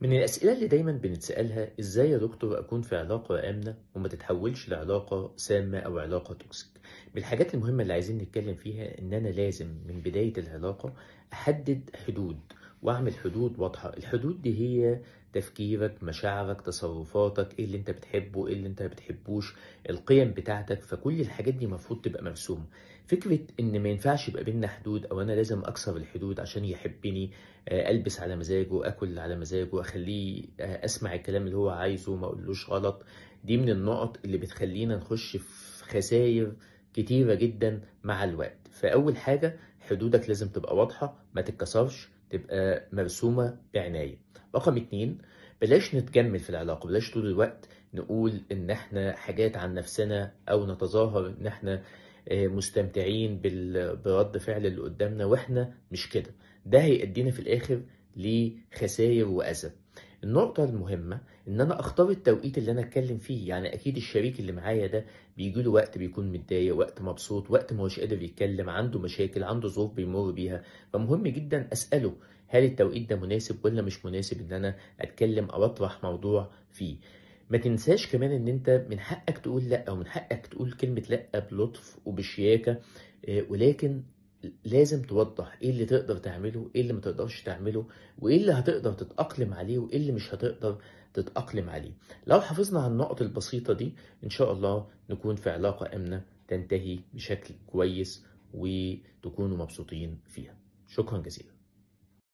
من الأسئلة اللي دايما بنتسألها إزاي يا دكتور أكون في علاقة آمنة وما تتحولش لعلاقة سامة أو علاقة توكسيك من الحاجات المهمة اللي عايزين نتكلم فيها إن أنا لازم من بداية العلاقة أحدد حدود واعمل حدود واضحة الحدود دي هي تفكيرك مشاعرك تصرفاتك ايه اللي انت بتحبه ايه اللي انت ما بتحبوش القيم بتاعتك فكل الحاجات دي المفروض تبقى مرسومة فكرة ان ما ينفعش يبقى بينا حدود او انا لازم اكسر الحدود عشان يحبني آه، البس على مزاجه اكل على مزاجه اخليه آه، اسمع الكلام اللي هو عايزه ما اقولوش غلط دي من النقط اللي بتخلينا نخش في خساير كتيرة جدا مع الوقت فأول حاجة حدودك لازم تبقى واضحة ما تتكسرش تبقى مرسومة بعناية رقم اتنين بلاش نتجمل في العلاقة بلاش طول الوقت نقول ان احنا حاجات عن نفسنا او نتظاهر ان احنا آه، مستمتعين برد فعل اللي قدامنا واحنا مش كده ده هيأدينا في الاخر لخسائر واذى النقطة المهمة إن أنا أختار التوقيت اللي أنا أتكلم فيه، يعني أكيد الشريك اللي معايا ده بيجي له وقت بيكون متضايق، وقت مبسوط، وقت ما هوش قادر يتكلم، عنده مشاكل، عنده ظروف بيمر بيها، فمهم جدا أسأله هل التوقيت ده مناسب ولا مش مناسب إن أنا أتكلم أو أطرح موضوع فيه. ما تنساش كمان ان انت من حقك تقول لا او من حقك تقول كلمة لا بلطف وبشياكة آه، ولكن لازم توضح ايه اللي تقدر تعمله ايه اللي ما تقدرش تعمله وايه اللي هتقدر تتأقلم عليه وايه اللي مش هتقدر تتأقلم عليه لو حافظنا على النقط البسيطة دي ان شاء الله نكون في علاقة امنة تنتهي بشكل كويس وتكونوا مبسوطين فيها شكرا جزيلا